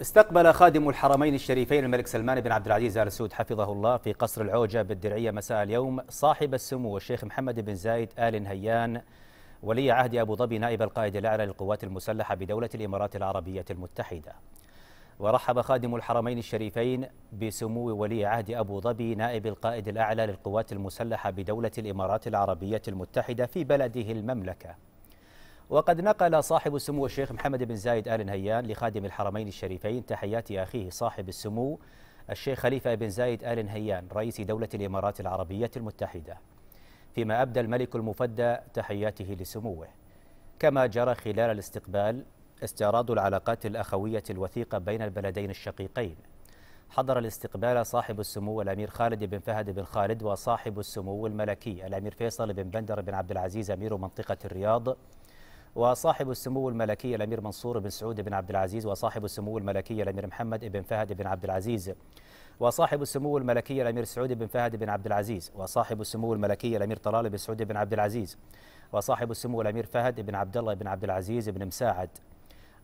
استقبل خادم الحرمين الشريفين الملك سلمان بن عبد العزيز ال سعود حفظه الله في قصر العوجه بالدرعيه مساء اليوم صاحب السمو الشيخ محمد بن زايد ال نهيان ولي عهد ابو ظبي نائب القائد الاعلى للقوات المسلحه بدوله الامارات العربيه المتحده. ورحب خادم الحرمين الشريفين بسمو ولي عهد ابو ظبي نائب القائد الاعلى للقوات المسلحه بدوله الامارات العربيه المتحده في بلده المملكه. وقد نقل صاحب السمو الشيخ محمد بن زايد آل نهيان لخادم الحرمين الشريفين تحيات أخيه صاحب السمو الشيخ خليفة بن زايد آل نهيان رئيس دولة الإمارات العربية المتحدة فيما أبدى الملك المفدى تحياته لسموه كما جرى خلال الاستقبال استعراض العلاقات الأخوية الوثيقة بين البلدين الشقيقين حضر الاستقبال صاحب السمو الأمير خالد بن فهد بن خالد وصاحب السمو الملكي الأمير فيصل بن بندر بن عبد العزيز أمير منطقة الرياض وصاحب السمو الملكي الامير منصور بن سعود بن عبد العزيز وصاحب السمو الملكي الامير محمد بن فهد بن عبد العزيز وصاحب السمو الملكي الامير سعود بن فهد بن عبد العزيز وصاحب السمو الملكي الامير طلال بن سعود بن عبد العزيز وصاحب السمو الامير فهد بن عبد الله بن عبد العزيز بن مساعد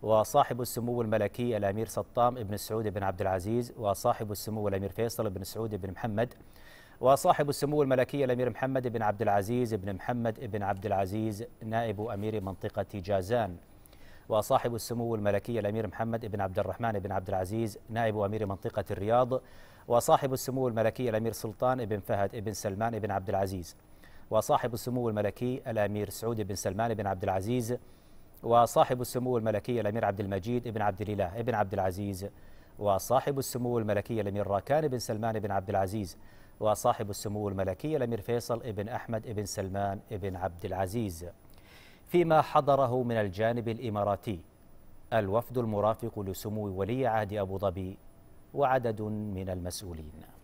وصاحب السمو الملكي الامير سطام بن سعود بن عبد العزيز وصاحب السمو الامير فيصل بن سعود بن محمد وصاحب السمو الملكي الامير محمد بن عبد العزيز بن محمد بن عبد العزيز نائب امير منطقه جازان وصاحب السمو الملكي الامير محمد بن عبد الرحمن بن عبد العزيز نائب امير منطقه الرياض وصاحب السمو الملكي الامير سلطان بن فهد بن سلمان بن عبد العزيز وصاحب السمو الملكي الامير سعود بن سلمان بن عبد العزيز وصاحب السمو الملكي الامير عبد المجيد بن عبد الاله بن عبد العزيز وصاحب السمو الملكي الامير راكان بن سلمان بن عبد العزيز وصاحب السمو الملكي الأمير فيصل ابن أحمد ابن سلمان ابن عبد العزيز فيما حضره من الجانب الإماراتي الوفد المرافق لسمو ولي عهد أبو ظبي وعدد من المسؤولين